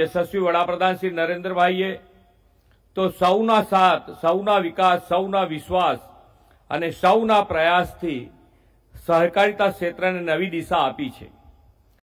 યશસ્વી વડાપ્રધાન શ્રી નરેન્દ્રભાઈએ તો સૌના સાથ સૌના વિકાસ સૌના વિશ્વાસ અને સૌના પ્રયાસથી સહકારિતા ક્ષેત્રને નવી દિશા આપી છે